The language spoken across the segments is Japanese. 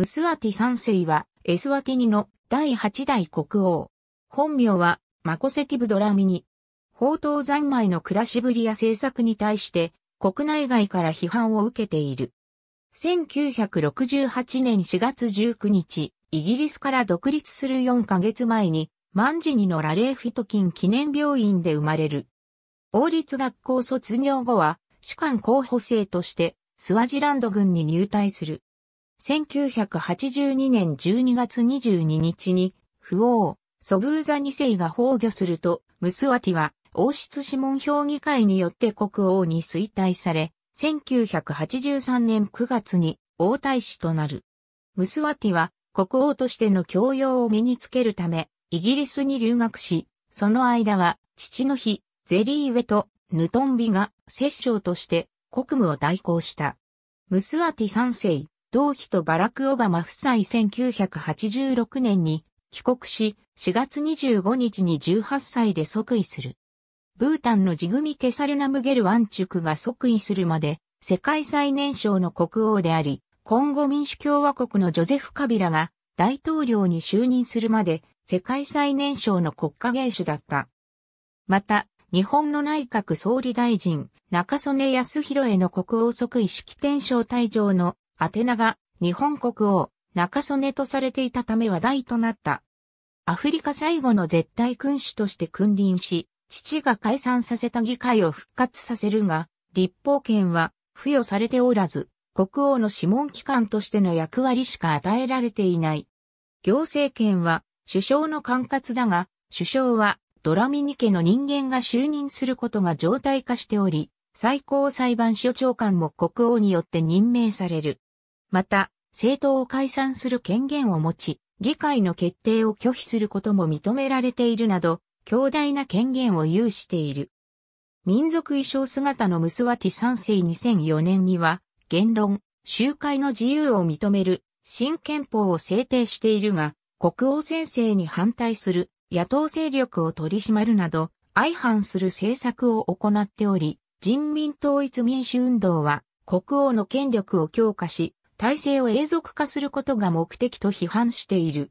ムスワティ三世は、エスワティニの第8代国王。本名は、マコセティブドラミニ。宝刀三昧の暮らしぶりや政策に対して、国内外から批判を受けている。1968年4月19日、イギリスから独立する4ヶ月前に、マンジニのラレーフィトキン記念病院で生まれる。王立学校卒業後は、主管候補生として、スワジランド軍に入隊する。1982年12月22日に、不王、ソブーザ2世が崩御すると、ムスワティは、王室諮問評議会によって国王に衰退され、1983年9月に王太子となる。ムスワティは国王としての教養を身につけるため、イギリスに留学し、その間は父の日、ゼリーウェとヌトンビが摂政として国務を代行した。ムスワティ3世、同妃とバラク・オバマ夫妻1986年に帰国し、4月25日に18歳で即位する。ブータンのジグミ・ケサルナムゲルワンチュクが即位するまで、世界最年少の国王であり、今後民主共和国のジョゼフ・カビラが大統領に就任するまで、世界最年少の国家元首だった。また、日本の内閣総理大臣、中曽根康弘への国王即位式典招待状のアテナが日本国王、中曽根とされていたため話題となった。アフリカ最後の絶対君主として君臨し、父が解散させた議会を復活させるが、立法権は付与されておらず、国王の諮問機関としての役割しか与えられていない。行政権は首相の管轄だが、首相はドラミニ家の人間が就任することが常態化しており、最高裁判所長官も国王によって任命される。また、政党を解散する権限を持ち、議会の決定を拒否することも認められているなど、強大な権限を有している。民族衣装姿のムスワティ三世2004年には、言論、集会の自由を認める新憲法を制定しているが、国王先生に反対する野党勢力を取り締まるなど、相反する政策を行っており、人民統一民主運動は国王の権力を強化し、体制を永続化することが目的と批判している。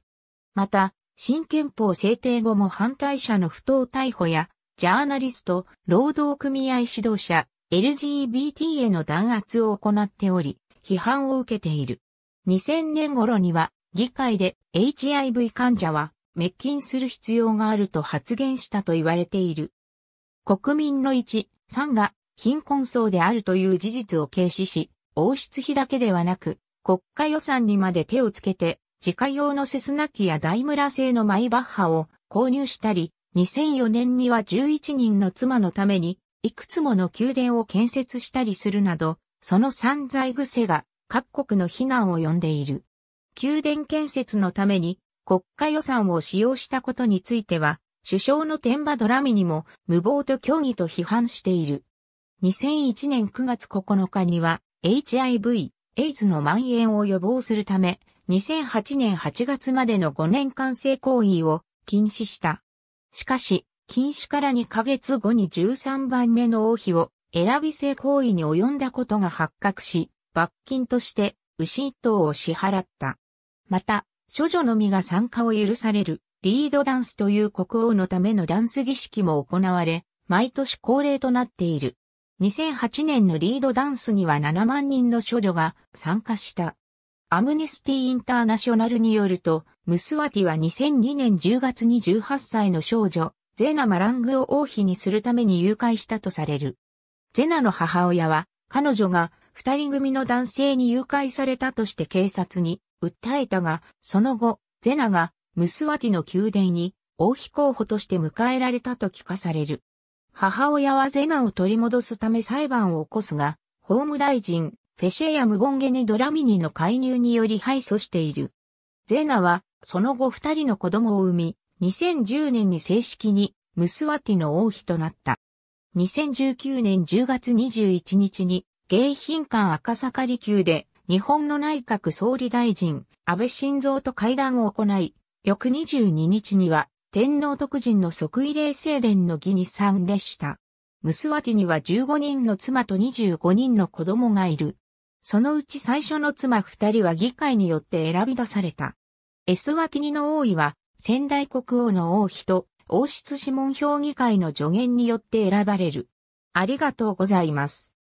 また、新憲法制定後も反対者の不当逮捕や、ジャーナリスト、労働組合指導者、LGBT への弾圧を行っており、批判を受けている。2000年頃には、議会で HIV 患者は滅菌する必要があると発言したと言われている。国民の1、3が貧困層であるという事実を軽視し、王室費だけではなく、国家予算にまで手をつけて、自家用のセスナ機や大村製のマイバッハを購入したり、2004年には11人の妻のために、いくつもの宮殿を建設したりするなど、その散財癖が各国の非難を呼んでいる。宮殿建設のために国家予算を使用したことについては、首相の天馬ドラミにも無謀と虚偽と批判している。2001年9月9日には、HIV、エイズの蔓延を予防するため、2008年8月までの5年間性行為を禁止した。しかし、禁止から2ヶ月後に13番目の王妃を選び性行為に及んだことが発覚し、罰金として牛一頭を支払った。また、処女のみが参加を許されるリードダンスという国王のためのダンス儀式も行われ、毎年恒例となっている。2008年のリードダンスには7万人の少女が参加した。アムネスティ・インターナショナルによると、ムスワティは2002年10月に18歳の少女、ゼナ・マラングを王妃にするために誘拐したとされる。ゼナの母親は、彼女が二人組の男性に誘拐されたとして警察に訴えたが、その後、ゼナがムスワティの宮殿に王妃候補として迎えられたと聞かされる。母親はゼナを取り戻すため裁判を起こすが、法務大臣、フェシェやムボンゲネドラミニの介入により敗訴している。ゼナは、その後二人の子供を産み、2010年に正式にムスワティの王妃となった。2019年10月21日に、迎賓館赤坂離宮で、日本の内閣総理大臣、安倍晋三と会談を行い、翌22日には、天皇徳人の即位礼正殿の儀に参列した。ムスワティには15人の妻と25人の子供がいる。そのうち最初の妻2人は議会によって選び出された。エスワティニの王位は、仙台国王の王妃と王室諮問評議会の助言によって選ばれる。ありがとうございます。